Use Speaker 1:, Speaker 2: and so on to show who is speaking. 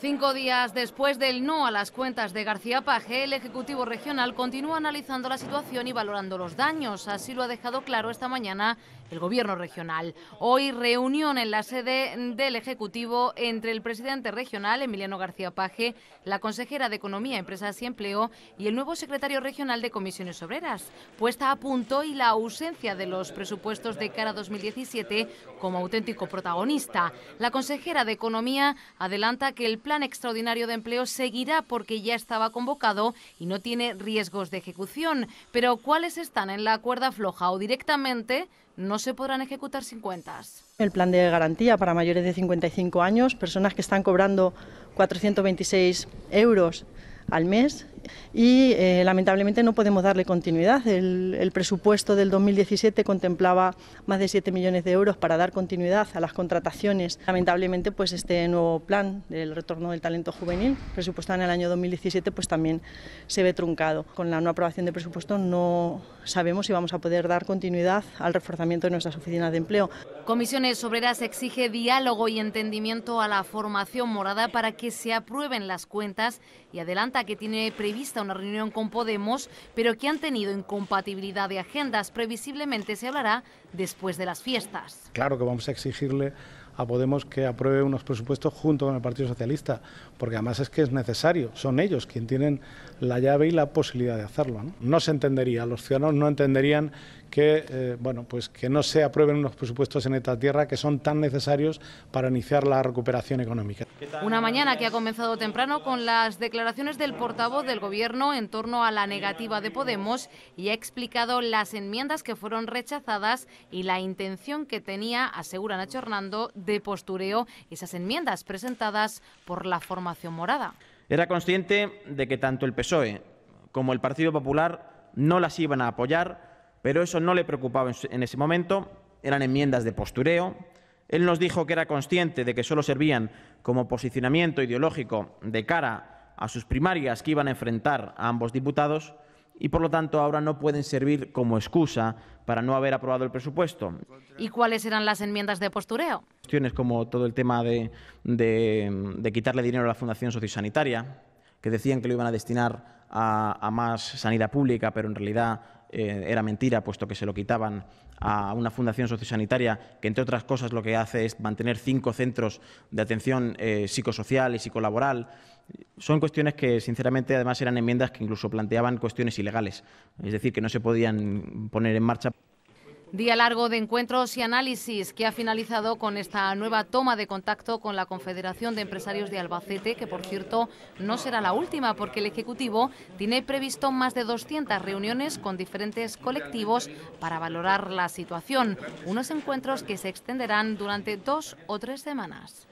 Speaker 1: Cinco días después del no a las cuentas de García Page, el Ejecutivo Regional continúa analizando la situación y valorando los daños. Así lo ha dejado claro esta mañana el Gobierno Regional. Hoy reunión en la sede del Ejecutivo entre el presidente regional, Emiliano García Page, la consejera de Economía, Empresas y Empleo y el nuevo secretario regional de Comisiones Obreras. Puesta a punto y la ausencia de los presupuestos de cara a 2017 como auténtico protagonista. La consejera de Economía adelanta que el plan extraordinario de empleo seguirá porque ya estaba convocado y no tiene riesgos de ejecución, pero cuáles están en la cuerda floja o directamente no se podrán ejecutar sin cuentas.
Speaker 2: El plan de garantía para mayores de 55 años, personas que están cobrando 426 euros al mes y eh, lamentablemente no podemos darle continuidad. El, presupuesto del 2017 contemplaba más de 7 millones de euros para dar continuidad a las contrataciones. Lamentablemente, pues este nuevo plan del retorno del talento juvenil, presupuestado en el año 2017, pues también se ve truncado. Con la no aprobación de presupuesto no sabemos si vamos a poder dar continuidad al reforzamiento de nuestras oficinas de empleo.
Speaker 1: Comisiones Obreras exige diálogo y entendimiento a la formación morada para que se aprueben las cuentas y adelanta que tiene prevista una reunión con Podemos, pero que han tenido incompatibilidad de agendas. Previsiblemente se hablará después de las fiestas.
Speaker 3: Claro que vamos a exigirle a Podemos que apruebe unos presupuestos junto con el Partido Socialista, porque además es que es necesario, son ellos quienes tienen la llave y la posibilidad de hacerlo. No, no se entendería, los ciudadanos no entenderían que, eh, bueno, pues que no se aprueben unos presupuestos en esta tierra que son tan necesarios para iniciar la recuperación económica.
Speaker 1: Una mañana que ha comenzado temprano con las declaraciones del portavoz del Gobierno en torno a la negativa de Podemos y ha explicado las enmiendas que fueron rechazadas y la intención que tenía, asegura Nacho Hernando, de postureo esas enmiendas presentadas por la formación morada.
Speaker 3: Era consciente de que tanto el PSOE como el Partido Popular no las iban a apoyar pero eso no le preocupaba en ese momento, eran enmiendas de postureo. Él nos dijo que era consciente de que solo servían como posicionamiento ideológico de cara a sus primarias que iban a enfrentar a ambos diputados y por lo tanto ahora no pueden servir como excusa para no haber aprobado el presupuesto.
Speaker 1: ¿Y cuáles eran las enmiendas de postureo?
Speaker 3: Cuestiones como todo el tema de, quitarle dinero a la Fundación Sociosanitaria, que decían que lo iban a destinar a más sanidad pública, pero en realidad eh, era mentira, puesto que se lo quitaban a una fundación sociosanitaria que, entre otras cosas, lo que hace es mantener cinco centros de atención eh, psicosocial y psicolaboral. Son cuestiones que, sinceramente, además eran enmiendas que incluso planteaban cuestiones ilegales, es decir, que no se podían poner en marcha.
Speaker 1: Día largo de encuentros y análisis que ha finalizado con esta nueva toma de contacto con la Confederación de Empresarios de Albacete, que por cierto no será la última porque el Ejecutivo tiene previsto más de 200 reuniones con diferentes colectivos para valorar la situación, unos encuentros que se extenderán durante dos o tres semanas.